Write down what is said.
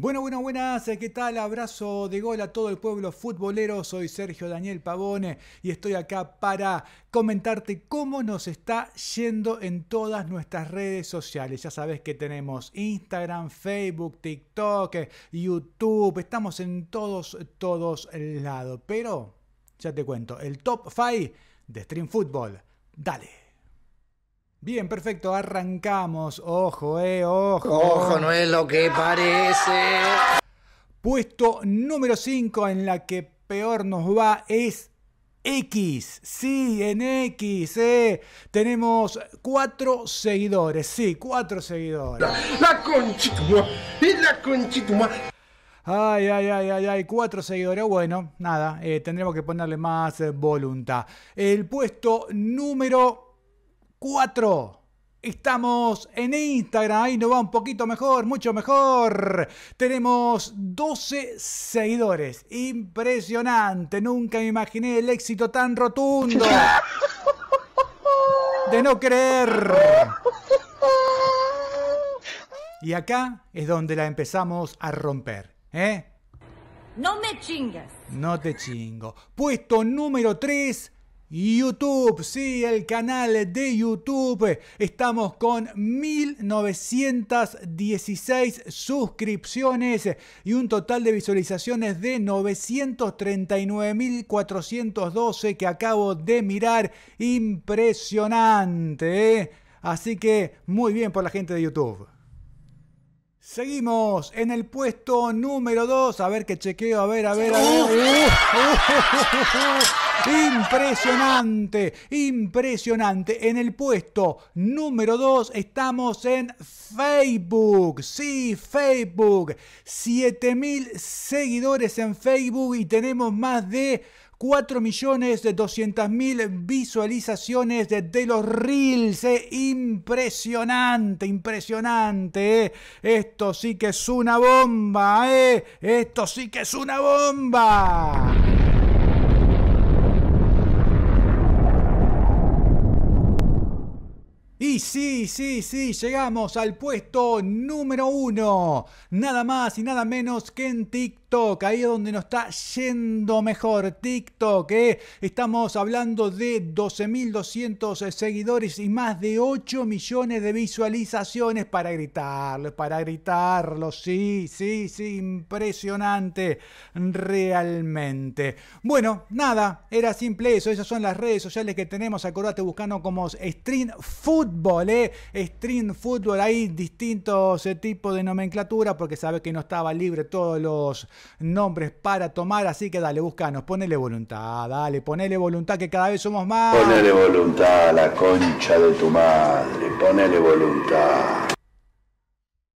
Bueno, bueno, buenas, eh, ¿qué tal? Abrazo de gol a todo el pueblo futbolero. Soy Sergio Daniel Pavone y estoy acá para comentarte cómo nos está yendo en todas nuestras redes sociales. Ya sabes que tenemos Instagram, Facebook, TikTok, eh, YouTube, estamos en todos, todos lados. Pero, ya te cuento, el top 5 de Stream Football. Dale. Bien, perfecto, arrancamos. Ojo, eh, ojo. Ojo, no es lo que parece. Puesto número 5 en la que peor nos va es X. Sí, en X, eh. Tenemos cuatro seguidores. Sí, cuatro seguidores. La, conchituma, la conchituma. Ay, ay, ay, ay, cuatro seguidores. Bueno, nada, eh, tendremos que ponerle más eh, voluntad. El puesto número Cuatro. Estamos en Instagram, ahí nos va un poquito mejor, mucho mejor. Tenemos 12 seguidores. Impresionante, nunca me imaginé el éxito tan rotundo. De no creer. Y acá es donde la empezamos a romper, ¿eh? No me chingas. No te chingo. Puesto número 3 YouTube, sí, el canal de YouTube. Estamos con 1916 suscripciones y un total de visualizaciones de 939.412 que acabo de mirar. Impresionante. ¿eh? Así que muy bien por la gente de YouTube. Seguimos en el puesto número 2. A ver que chequeo, a ver, a ver, uh, uh, uh, impresionante, impresionante. En el puesto número 2 estamos en Facebook. Sí, Facebook. 7000 seguidores en Facebook y tenemos más de 4 millones de 200 visualizaciones de, de, los reels. Eh. Impresionante, impresionante. Eh. Esto sí que es una bomba. Eh. Esto sí que es una bomba. Y sí, sí, sí, llegamos al puesto número uno. Nada más y nada menos que en TikTok. TikTok, ahí es donde nos está yendo mejor. TikTok, eh. estamos hablando de 12.200 eh, seguidores y más de 8 millones de visualizaciones para gritarlo, para gritarlo. Sí, sí, sí, impresionante, realmente. Bueno, nada, era simple eso. Esas son las redes sociales que tenemos. Acordate buscando como Stream Football, eh. Stream Football, hay distintos eh, tipos de nomenclatura porque sabe que no estaba libre todos los nombres para tomar, así que dale, buscanos, ponele voluntad, dale, ponele voluntad que cada vez somos más. Ponele voluntad a la concha de tu madre, ponele voluntad.